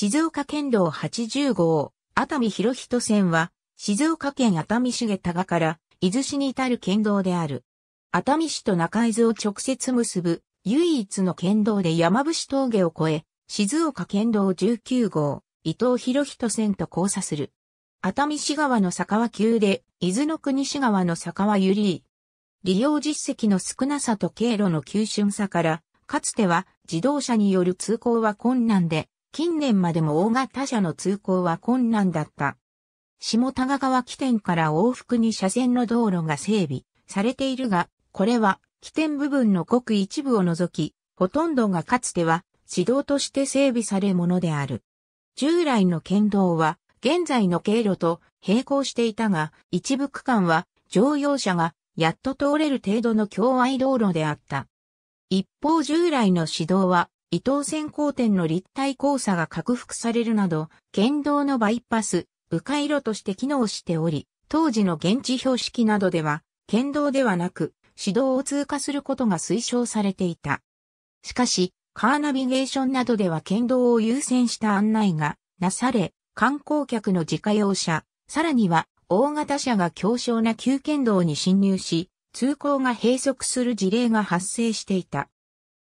静岡県道80号、熱海広人線は、静岡県熱海市下賀から伊豆市に至る県道である。熱海市と中伊豆を直接結ぶ唯一の県道で山伏峠を越え、静岡県道19号、伊藤博人線と交差する。熱海市側の坂は急で、伊豆の国市側の坂はゆり利用実績の少なさと経路の急峻さから、かつては自動車による通行は困難で、近年までも大型車の通行は困難だった。下田川起点から往復に車線の道路が整備されているが、これは起点部分のごく一部を除き、ほとんどがかつては市道として整備されるものである。従来の県道は現在の経路と並行していたが、一部区間は乗用車がやっと通れる程度の境外道路であった。一方従来の市道は伊東線交点の立体交差が拡幅されるなど、県道のバイパス、迂回路として機能しており、当時の現地標識などでは、県道ではなく、市道を通過することが推奨されていた。しかし、カーナビゲーションなどでは県道を優先した案内がなされ、観光客の自家用車、さらには大型車が強小な急県道に侵入し、通行が閉塞する事例が発生していた。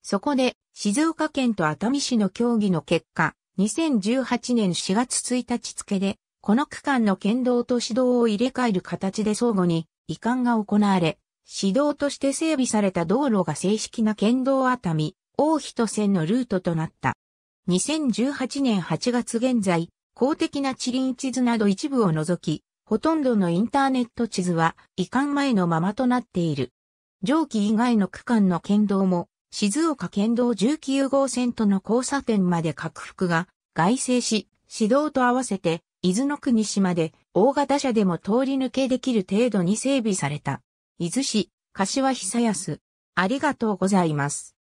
そこで、静岡県と熱海市の協議の結果、2018年4月1日付で、この区間の県道と市道を入れ替える形で相互に移管が行われ、市道として整備された道路が正式な県道熱海、大人線のルートとなった。2018年8月現在、公的な地理地図など一部を除き、ほとんどのインターネット地図は移管前のままとなっている。上記以外の区間の県道も静岡県道19号線との交差点まで拡幅が外生し、市道と合わせて伊豆の国市まで大型車でも通り抜けできる程度に整備された。伊豆市、柏久安。ありがとうございます。